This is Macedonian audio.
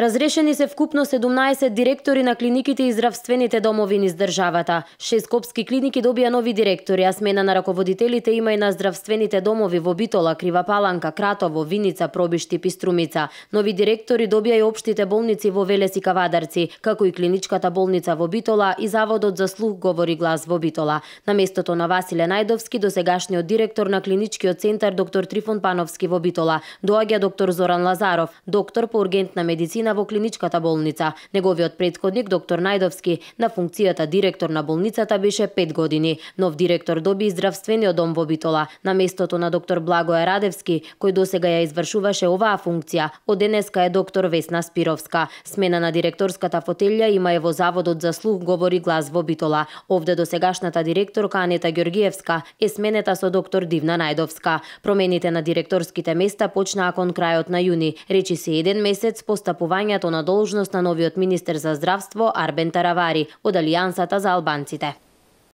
Разрешени се вкупно 17 директори на клиниките и здравствените домови низ државата. Шест копски клиники добија нови директори, а смена на раководителите има и на здравствените домови во Битола, Крива Паланка, Кратово, Виница, Пробишти, Пиструмица. Нови директори добија и обштите болници во Велес и Кавадарци, како и клиничката болница во Битола и заводот за слух говори глас во Битола. На местото на Василе Најдовски, досегашниот директор на клиничкиот центар доктор Трифон Пановски во Битола, доаѓа доктор Зоран Лазаров, доктор по ургентна медицина година во клиничката болница. Неговиот предходник, доктор Најдовски, на функцијата директор на болницата беше 5 години. Нов директор доби и здравствениот дом во Битола, на местото на доктор Благоја Радевски, кој досега ја извршуваше оваа функција. Од денеска е доктор Весна Спировска. Смена на директорската фотелја има е во Заводот за слух говори глас во Битола. Овде досегашната директорка Анета Георгиевска е сменета со доктор Дивна Најдовска. Промените на директорските места почнаа кон крајот на јуни, Речи се еден месец постапува постановањето на должност на новиот министер за здравство Арбен Таравари од Алијансата за албанците.